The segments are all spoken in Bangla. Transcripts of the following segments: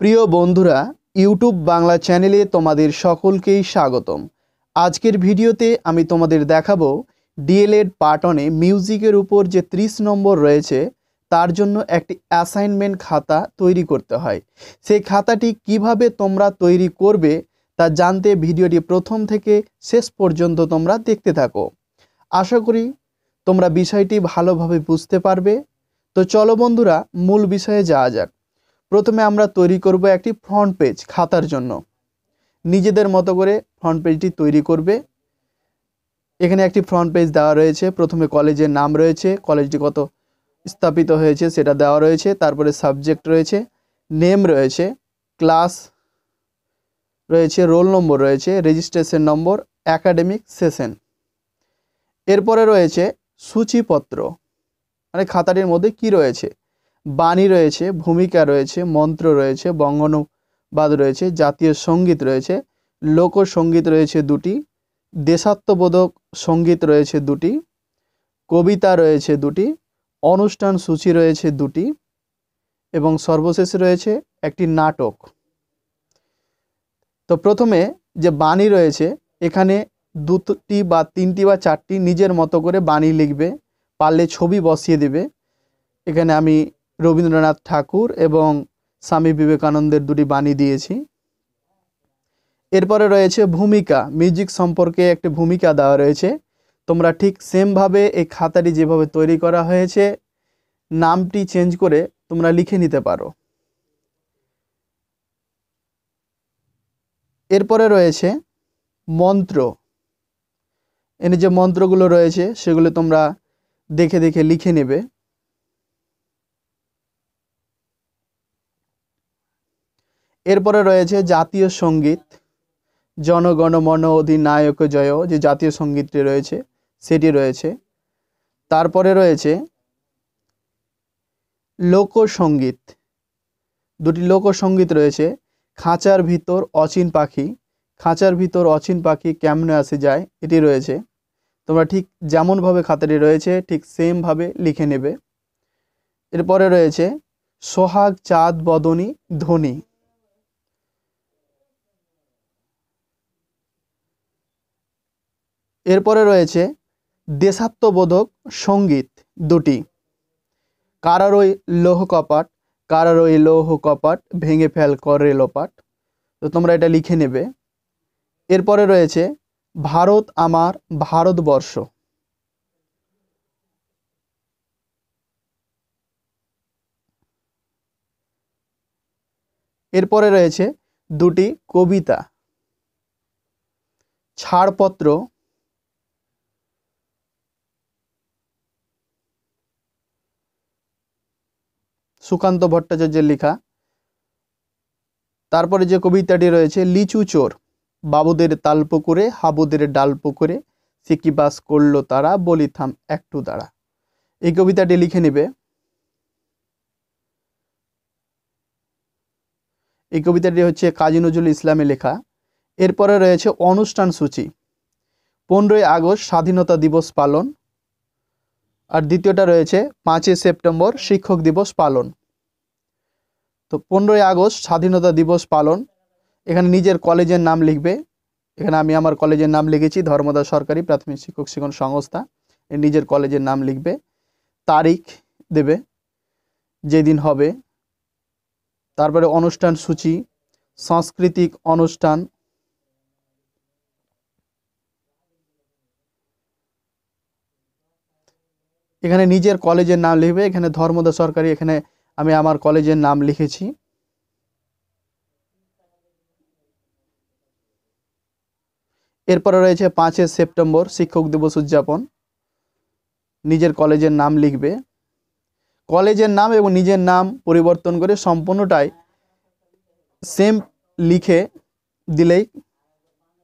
প্রিয় বন্ধুরা ইউটিউব বাংলা চ্যানেলে তোমাদের সকলকেই স্বাগতম আজকের ভিডিওতে আমি তোমাদের দেখাবো ডিএলএড পার্টনে মিউজিকের উপর যে 30 নম্বর রয়েছে তার জন্য একটি অ্যাসাইনমেন্ট খাতা তৈরি করতে হয় সেই খাতাটি কিভাবে তোমরা তৈরি করবে তা জানতে ভিডিওটি প্রথম থেকে শেষ পর্যন্ত তোমরা দেখতে থাকো আশা করি তোমরা বিষয়টি ভালোভাবে বুঝতে পারবে তো চলো বন্ধুরা মূল বিষয়ে যাওয়া যাক প্রথমে আমরা তৈরি করব একটি ফ্রন্ট পেজ খাতার জন্য নিজেদের মতো করে ফ্রন্ট পেজটি তৈরি করবে এখানে একটি ফ্রন্ট পেজ দেওয়া রয়েছে প্রথমে কলেজের নাম রয়েছে কলেজটি কত স্থাপিত হয়েছে সেটা দেওয়া রয়েছে তারপরে সাবজেক্ট রয়েছে নেম রয়েছে ক্লাস রয়েছে রোল নম্বর রয়েছে রেজিস্ট্রেশন নম্বর অ্যাকাডেমিক সেশন এরপরে রয়েছে সূচিপত্র মানে খাতাটির মধ্যে কি রয়েছে বাণী রয়েছে ভূমিকা রয়েছে মন্ত্র রয়েছে বঙ্গনুবাদ রয়েছে জাতীয় সঙ্গীত রয়েছে লোকসঙ্গীত রয়েছে দুটি দেশাত্মবোধক সঙ্গীত রয়েছে দুটি কবিতা রয়েছে দুটি অনুষ্ঠান সূচি রয়েছে দুটি এবং সর্বশেষ রয়েছে একটি নাটক তো প্রথমে যে বাণী রয়েছে এখানে দুটি বা তিনটি বা চারটি নিজের মতো করে বাণী লিখবে পারলে ছবি বসিয়ে দেবে এখানে আমি রবীন্দ্রনাথ ঠাকুর এবং স্বামী বিবেকানন্দের দুটি বাণী দিয়েছি এরপরে রয়েছে ভূমিকা মিউজিক সম্পর্কে একটি ভূমিকা দেওয়া রয়েছে তোমরা ঠিক সেমভাবে এই খাতাটি যেভাবে তৈরি করা হয়েছে নামটি চেঞ্জ করে তোমরা লিখে নিতে পারো এরপরে রয়েছে মন্ত্র এনে যে মন্ত্রগুলো রয়েছে সেগুলো তোমরা দেখে দেখে লিখে নেবে এরপরে রয়েছে জাতীয় সঙ্গীত জনগণমন অধিনায়ক জয় যে জাতীয় সঙ্গীতটি রয়েছে সেটি রয়েছে তারপরে রয়েছে লোকসঙ্গীত দুটি লোকসঙ্গীত রয়েছে খাঁচার ভিতর অচিন পাখি খাঁচার ভিতর অচিন পাখি কেমন আসে যায় এটি রয়েছে তোমরা ঠিক যেমনভাবে খাতাটি রয়েছে ঠিক সেমভাবে লিখে নেবে এরপরে রয়েছে সোহাগ চাঁদ বদনী ধনী এরপরে রয়েছে দেশাত্মবোধক সঙ্গীত দুটি কারারই লৌহ কপাট কারারই লৌহ কপাট ভেঙে ফেল করে লোপাট তো তোমরা এটা লিখে নেবে এরপরে রয়েছে ভারত আমার ভারতবর্ষ এরপরে রয়েছে দুটি কবিতা ছাড়পত্র সুকান্ত ভট্টাচার্যের লেখা তারপরে যে কবিতাটি রয়েছে লিচু চোর বাবুদের তাল পুকুরে হাবুদের ডাল পুকুরে সে কি বাস করলো তারা বলি থাম একটু দাঁড়া এই কবিতাটি লিখে নেবে এই কবিতাটি হচ্ছে কাজী নজরুল ইসলামে লেখা এরপরে রয়েছে অনুষ্ঠান সূচি পনেরোই আগস্ট স্বাধীনতা দিবস পালন আর দ্বিতীয়টা রয়েছে পাঁচই সেপ্টেম্বর শিক্ষক দিবস পালন তো পনেরোই আগস্ট স্বাধীনতা দিবস পালন এখানে নিজের কলেজের নাম লিখবে এখানে আমি আমার কলেজের নাম লিখেছি ধর্মদা সরকারি প্রাথমিক শিক্ষক শিক্ষণ সংস্থা নিজের কলেজের নাম লিখবে তারিখ দেবে যেদিন হবে তারপরে অনুষ্ঠান সূচি সাংস্কৃতিক অনুষ্ঠান এখানে নিজের কলেজের নাম লিখবে এখানে ধর্মদা সরকারি এখানে আমি আমার কলেজের নাম লিখেছি এরপরে রয়েছে পাঁচে সেপ্টেম্বর শিক্ষক দিবস উদযাপন নিজের কলেজের নাম লিখবে কলেজের নাম এবং নিজের নাম পরিবর্তন করে সম্পূর্ণটাই সেম লিখে দিলেই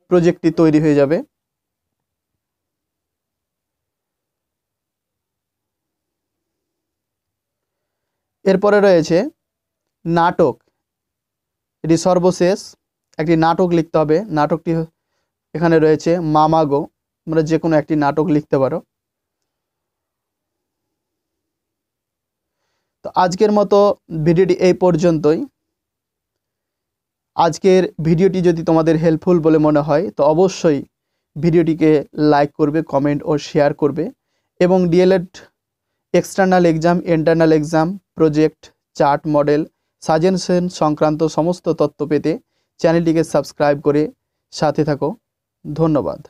প্রজেক্টটি তৈরি হয়ে যাবে এরপরে রয়েছে নাটক এটি সর্বশেষ একটি নাটক লিখতে হবে নাটকটি এখানে রয়েছে মামাগো তোমরা যে কোনো একটি নাটক লিখতে পারো তো আজকের মতো ভিডিওটি এই পর্যন্তই আজকের ভিডিওটি যদি তোমাদের হেল্পফুল বলে মনে হয় তো অবশ্যই ভিডিওটিকে লাইক করবে কমেন্ট ও শেয়ার করবে এবং DElEd external exam internal exam project chart model suggestion সংক্রান্ত সমস্ত তথ্য পেতে চ্যানেলটিকে সাবস্ক্রাইব করে সাথে থাকো ধন্যবাদ